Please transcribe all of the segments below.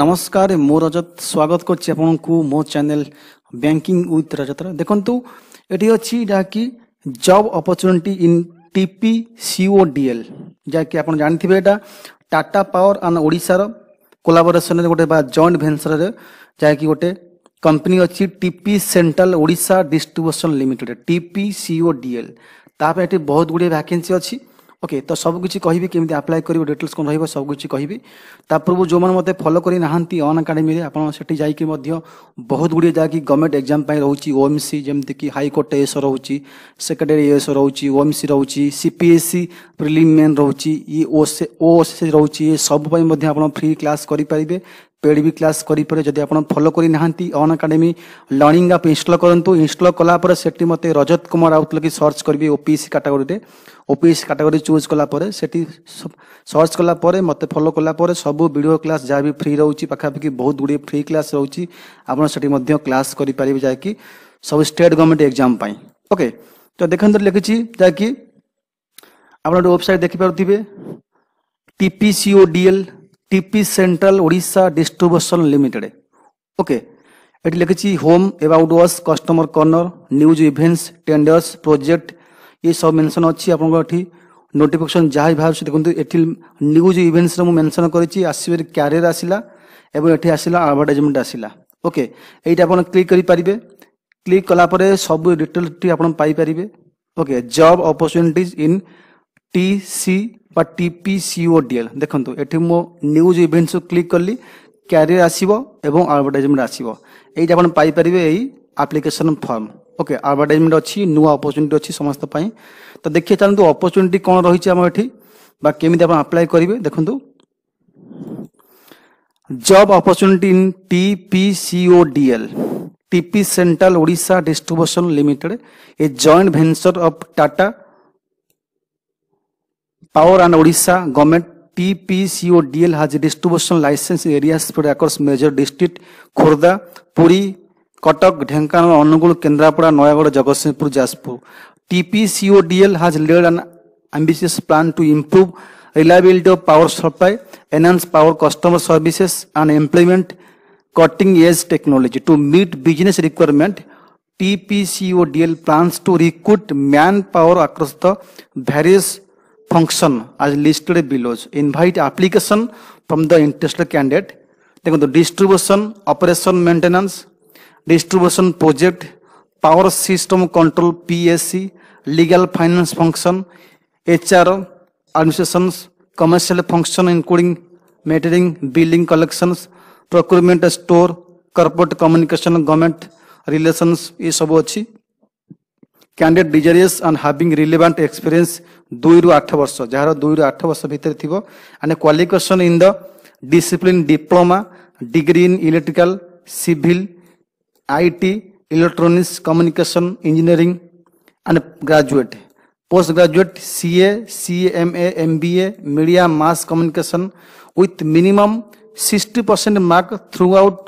নমস্কার মু রজত স্বাগত করছি আপনার মো চ্যানেল ব্যাঙ্কিং উইথ রজতর দেখুন এটি অছি যাকি জব অপরচুনিটি ইন টিপি সিওডিএল যাকি আপনার জাঁথিবে এটা টাটা পাওয়ার আন্ড ওড়শার কোলাবোরেসনের গোটে বা জয়েন্ট ভেঞ্চরের যাকি গোটে कंपनी अच्छी टीपी सेंट्रल ओडा distribution limited TP CO DL ताप बहुत गुड़े भैकेन्सी अच्छी ओके तो सबकि कहि केमी आप्लाय कर डिटेल्स कौन रही रहा सबकिछ कहि पूर्व जो मतलब फलो करना अन आकाडेमी आपठी जा बहुत गुड़े जहाँकि गवर्नमेंट एक्जाम रोचे ओएमसी जमीक हाइकोर्ट एएस रोचे सेक्रेटेरी एएस रोचे ओएमसी रोचे सीपीएससी प्रिलिम मेन रोचे ये ओएसएस रोचे ये सब फ्री क्लास करें পেড ବି କ୍ଲାସ୍ କରିପାରେ ଯଦି ଆପଣ ଫଲୋ କରିନାହାନ୍ତି ଅନ୍ ଏକାଡେମୀ ଲର୍ଣ୍ଣିଂ ଆପ୍ ଇନଷ୍ଟଲ୍ କରନ୍ତୁ ଇନଷ୍ଟଲ୍ କଲା ପରେ ସେଠି ମୋତେ ରଜତ କୁମାର ରାଉତ ଲେଖି ସର୍ଚ୍ଚ କରିବି ଓ ପି ଏସ୍ ସି କାଟାଗୋରୀରେ O P S C category choose କଲା ପରେ ସେଠି ସର୍ଚ୍ଚ କଲା ପରେ ମୋତେ ଫଲୋ କଲା ପରେ ସବୁ ଭିଡ଼ିଓ କ୍ଲାସ୍ ଯାହା ବି ଫ୍ରି ରହୁଛି ପାଖାପାଖି ବହୁତ ଗୁଡ଼ିଏ ଫ୍ରି କ୍ଲାସ୍ ରହୁଛି ଆପଣ ସେଠି ମଧ୍ୟ କ୍ଲାସ୍ କରିପାରିବେ ଯାହାକି ସବୁ ଷ୍ଟେଟ୍ ଗଭର୍ଣ୍ଣମେଣ୍ଟ ଏକ୍ଜାମ୍ ପାଇଁ ଓକେ ତ ଦେଖନ୍ତୁ ଲେଖିଛି ଯାହାକି ଆପଣ ଗୋଟେ ୱେବସାଇଟ୍ ଦେଖିପାରୁଥିବେ TPCO DL TP central Odisha distribution limited okay এটি লিখেছি home about us customer corner news events tenders project এসব মেনশন অছি আপনার এটি নোটিফিকেসন যা বাহারছে দেখুন এটি নিউজ ইভেন্টসরে মু মেনশন করেছি আসবে ক্যারিয়ার আসিলা এবং এটি আসিলা আডভার্টাইজমেন্ট আসিলা ওকে এইটা আপনার ক্লিক করে পারিবে ক্লিক কলাপরে সবু ডিটেলটি আপনার পাইপারে okay job opportunities in T C বা ଟିପିସିଓଡିଏଲ୍ ଦେଖନ୍ତୁ ଏଠି ମୁଁ ନ୍ୟୁଜ୍ ଇଭେଣ୍ଟସକୁ କ୍ଲିକ୍ କଲି କ୍ୟାରିୟର ଆସିବ ଏବଂ ଆଡ଼ଭର୍ଟାଇଜମେଣ୍ଟ ଆସିବ ଏଇଟା ଆପଣ ପାଇପାରିବେ ଏଇ ଆପ୍ଲିକେସନ୍ ଫର୍ମ ଓକେ ଆଡ଼ଭର୍ଟାଇଜମେଣ୍ଟ ଅଛି ନୂଆ ଅପରଚ୍ୟୁନିଟି ଅଛି ସମସ୍ତ ପାଇଁ ତ ଦେଖିବା ଚାଲନ୍ତୁ ଅପରଚ୍ୟୁନିଟି କ'ଣ ରହିଛି ଆମ ଏଠି বা কেমিতি আপনার আপ্লাই করবে দেখুন job opportunity in TPCODL TP central Odisha distribution limited a joint venture of Tata Power and Odisha government PPCODL has distribution license areas spread across major district Khurda, Puri, Kotak, Dhenkanal, Anugul, Kendrapura, Noyagarh, Jagatsinghpur, Jaspur. TPCODL has led an ambitious plan to improve reliability of power supply, enhance power customer services, and implement cutting-edge technology to meet business requirement. TPCODL plans to recruit manpower across the various function as listed below. Invite application from the interested candidate. Then the distribution, operation maintenance, distribution project, power system control PSC, legal finance function, HR, administrations, commercial function including metering, billing collections, procurement store, corporate communication, government relations, Is सब candidate desirous and having relevant experience দুইরু আঠ বর্ষ যার দুইরু আঠ বর্ষ ভিতরে থিব and qualification in the discipline diploma degree in electrical civil IT electronics communication engineering and graduate post graduate CA CMA MBA media mass communication with minimum 60% mark throughout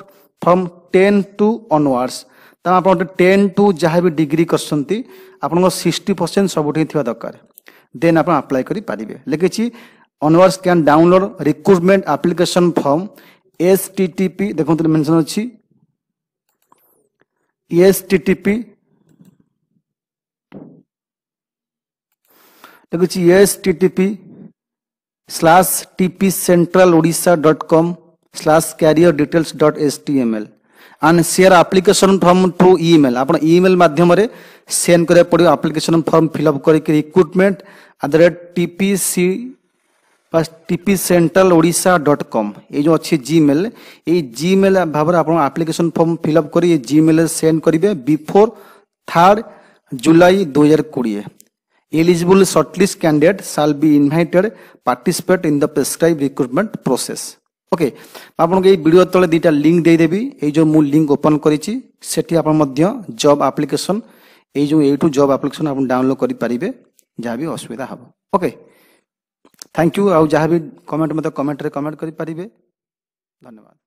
from 10 to onwards ତେଣୁ ଆପଣ ଗୋଟେ ten two ଯାହା ବି degree କରିଛନ୍ତି ଆପଣଙ୍କ sixty percent ସବୁଠି ଥିବା ଦରକାର ଦେନ୍ ଆପଣ ଆପ୍ଲାଏ କରିପାରିବେ ଲେଖିଛି ଅନୱାର୍ସ can download recruitment application form S T T P ଦେଖନ୍ତୁ ମେନସନ୍ ଅଛି ଏସ୍ ଟି ଟି ପି ଲେଖୁଛି S T T P slash T P central Odisha dot com slash career details dot S T M L and share application form through email ଆପଣ email ମାଧ୍ୟମରେ send କରିବାକୁ ପଡ଼ିବ application form fill up କରିକି recruitment at the rate TP C ବା TP central Odisha dot କମ୍ ଏଇ ଯେଉଁ ଅଛି Gmail ଏଇ ଜିମେଲ ଭାବରେ ଆପଣ ଆପ୍ଲିକେସନ ଫର୍ମ ଫିଲ୍ଅପ୍ କରି ଏ ଜିମେଲରେ ସେଣ୍ଡ କରିବେ ବିଫୋର୍ ଥାର୍ଡ଼ ଜୁଲାଇ ଦୁଇହଜାର କୋଡ଼ିଏ eligible shortlist candidates shall be invited participate in the prescribed recruitment process ওকে ଆପଣଙ୍କୁ ଏଇ ଭିଡ଼ିଓ ତଳେ ଦୁଇଟା ଲିଙ୍କ୍ ଦେଇଦେବି ଏଇ ଯେଉଁ ମୁଁ ଲିଙ୍କ୍ ଓପନ୍ କରିଛି ସେଠି ଆପଣ ମଧ୍ୟ ଜବ୍ ଆପ୍ଲିକେସନ୍ ଏଇ ଯେଉଁ ଏଇଠୁ ଜବ୍ ଆପ୍ଲିକେସନ୍ ଆପଣ ଡାଉନଲୋଡ଼୍ କରିପାରିବେ ଯାହା ବି ଅସୁବିଧା ହେବ ଓକେ ଥ୍ୟାଙ୍କ ୟୁ ଆଉ ଯାହା ବି କମେଣ୍ଟ ମୋତେ କମେଣ୍ଟରେ କମେଣ୍ଟ କରିପାରିବେ ଧନ୍ୟବାଦ